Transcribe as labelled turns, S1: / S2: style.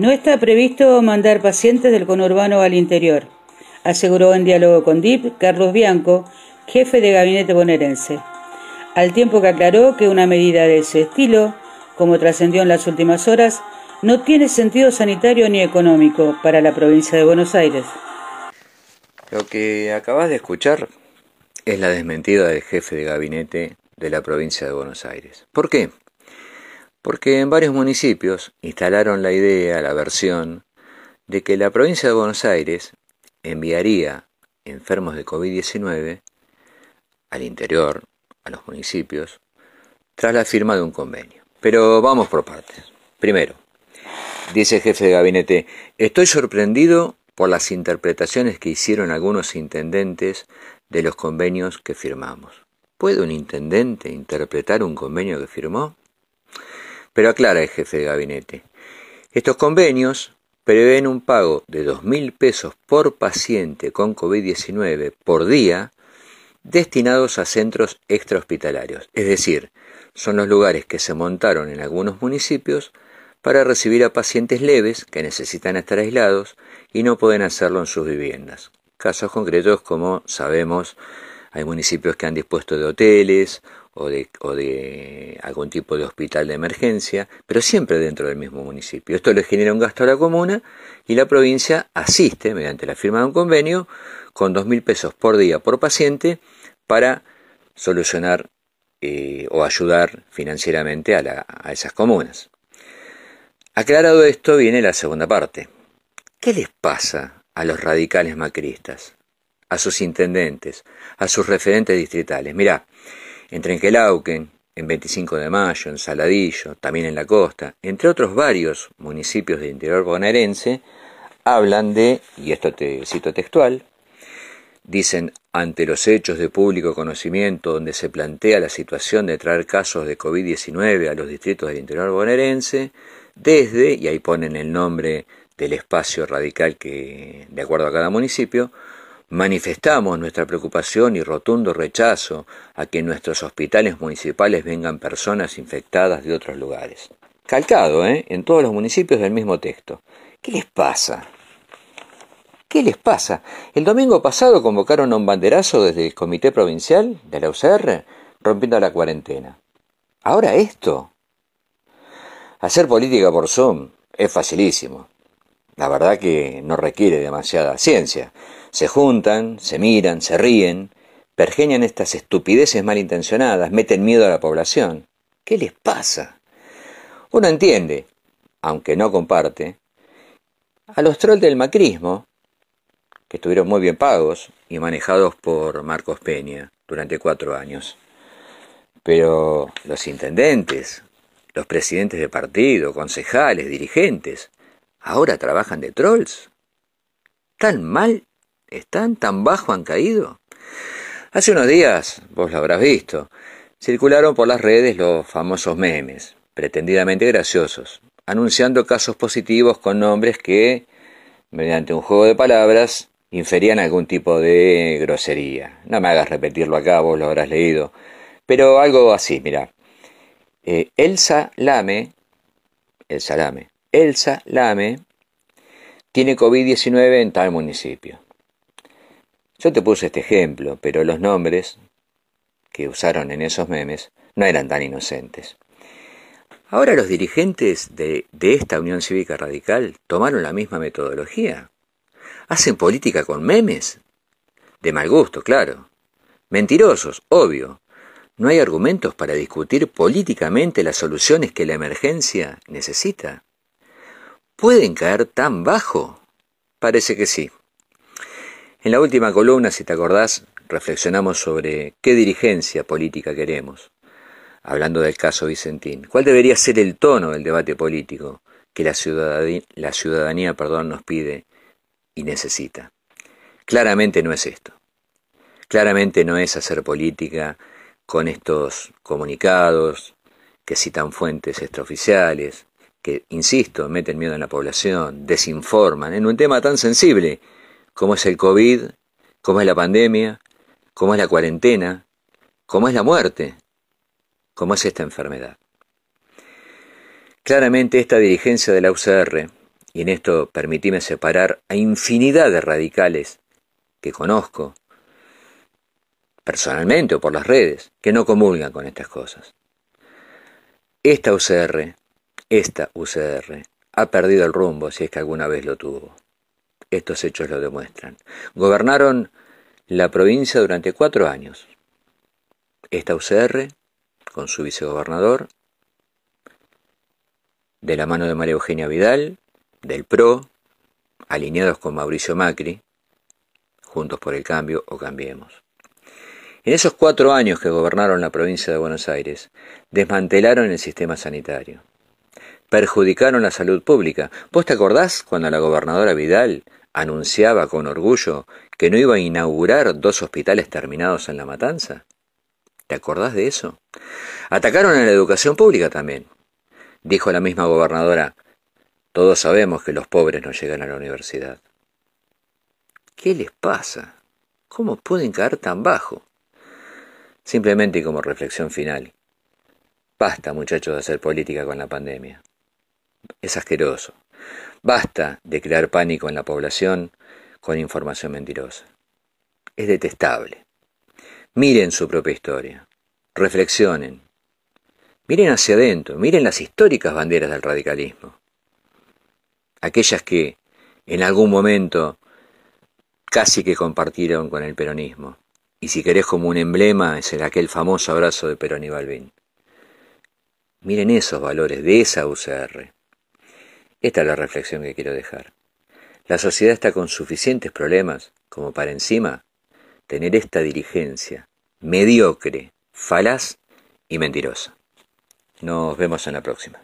S1: No está previsto mandar pacientes del conurbano al interior, aseguró en diálogo con DIP Carlos Bianco, jefe de gabinete bonaerense, al tiempo que aclaró que una medida de ese estilo, como trascendió en las últimas horas, no tiene sentido sanitario ni económico para la provincia de Buenos Aires. Lo que acabas de escuchar es la desmentida del jefe de gabinete de la provincia de Buenos Aires. ¿Por qué? porque en varios municipios instalaron la idea, la versión, de que la provincia de Buenos Aires enviaría enfermos de COVID-19 al interior, a los municipios, tras la firma de un convenio. Pero vamos por partes. Primero, dice el jefe de gabinete, estoy sorprendido por las interpretaciones que hicieron algunos intendentes de los convenios que firmamos. ¿Puede un intendente interpretar un convenio que firmó? Pero aclara el jefe de gabinete. Estos convenios prevén un pago de 2.000 pesos por paciente con COVID-19 por día destinados a centros extrahospitalarios, es decir, son los lugares que se montaron en algunos municipios para recibir a pacientes leves que necesitan estar aislados y no pueden hacerlo en sus viviendas. Casos concretos como sabemos hay municipios que han dispuesto de hoteles o de, algún tipo de hospital de emergencia, pero siempre dentro del mismo municipio. Esto le genera un gasto a la comuna y la provincia asiste, mediante la firma de un convenio, con dos mil pesos por día por paciente para solucionar eh, o ayudar financieramente a esas comunas. Aclarado esto, viene la segunda parte. ¿Qué les pasa a los radicales macristas? a sus intendentes, a sus referentes distritales. Mirá, en Trenquelauquen, en 25 de Mayo, en Saladillo, también en la costa, entre otros varios municipios del interior bonaerense, hablan de, y esto te cito textual, dicen, ante los hechos de público conocimiento donde se plantea la situación de traer casos de COVID-19 a los distritos del interior bonaerense, desde, y ahí ponen el nombre del espacio radical que, de acuerdo a cada municipio, Manifestamos nuestra preocupación y rotundo rechazo a que en nuestros hospitales municipales vengan personas infectadas de otros lugares. Calcado, ¿eh? En todos los municipios del mismo texto. ¿Qué les pasa? ¿Qué les pasa? El domingo pasado convocaron a un banderazo desde el Comité Provincial de la UCR rompiendo la cuarentena. Ahora esto. Hacer política por Zoom es facilísimo. La verdad que no requiere demasiada ciencia. Se juntan, se miran, se ríen, pergeñan estas estupideces malintencionadas, meten miedo a la población. ¿Qué les pasa? Uno entiende, aunque no comparte, a los trolls del macrismo, que estuvieron muy bien pagos y manejados por Marcos Peña durante cuatro años. Pero los intendentes, los presidentes de partido, concejales, dirigentes, ahora trabajan de trolls. ¿Tan mal ¿Están tan bajo han caído? Hace unos días, vos lo habrás visto, circularon por las redes los famosos memes, pretendidamente graciosos, anunciando casos positivos con nombres que, mediante un juego de palabras, inferían algún tipo de grosería. No me hagas repetirlo acá, vos lo habrás leído. Pero algo así, mira. Eh, Elsa Lame, Elsa Lame, Elsa Lame tiene COVID-19 en tal municipio. Yo te puse este ejemplo, pero los nombres que usaron en esos memes no eran tan inocentes. Ahora los dirigentes de, de, esta Unión Cívica Radical tomaron la misma metodología. Hacen política con memes. De mal gusto, claro. Mentirosos, obvio. No hay argumentos para discutir políticamente las soluciones que la emergencia necesita. ¿Pueden caer tan bajo? Parece que sí. En la última columna, si te acordás, reflexionamos sobre qué dirigencia política queremos, hablando del caso Vicentín. ¿Cuál debería ser el tono del debate político que la ciudadanía, la ciudadanía perdón, nos pide y necesita? Claramente no es esto. Claramente no es hacer política con estos comunicados que citan fuentes extraoficiales, que, insisto, meten miedo en la población, desinforman en un tema tan sensible cómo es el COVID, cómo es la pandemia, cómo es la cuarentena, cómo es la muerte, cómo es esta enfermedad. Claramente esta dirigencia de la UCR, y en esto permitíme separar a infinidad de radicales que conozco, personalmente o por las redes, que no comulgan con estas cosas. Esta UCR, esta UCR, ha perdido el rumbo si es que alguna vez lo tuvo. Estos hechos lo demuestran. Gobernaron la provincia durante cuatro años. Esta UCR, con su vicegobernador, de la mano de María Eugenia Vidal, del PRO, alineados con Mauricio Macri, juntos por el cambio o cambiemos. En esos cuatro años que gobernaron la provincia de Buenos Aires, desmantelaron el sistema sanitario, perjudicaron la salud pública. ¿Vos te acordás cuando la gobernadora Vidal anunciaba con orgullo que no iba a inaugurar dos hospitales terminados en la matanza? ¿Te acordás de eso? Atacaron a la educación pública también. Dijo la misma gobernadora, todos sabemos que los pobres no llegan a la universidad. ¿Qué les pasa? ¿Cómo pueden caer tan bajo? Simplemente y como reflexión final. Basta, muchachos, de hacer política con la pandemia. Es asqueroso. Basta de crear pánico en la población con información mentirosa. Es detestable. Miren su propia historia. Reflexionen. Miren hacia adentro, miren las históricas banderas del radicalismo. Aquellas que en algún momento casi que compartieron con el peronismo. Y si querés como un emblema es el aquel famoso abrazo de Perón y Balbín. Miren esos valores de esa UCR. Esta es la reflexión que quiero dejar. La sociedad está con suficientes problemas como para encima tener esta dirigencia mediocre, falaz y mentirosa. Nos vemos en la próxima.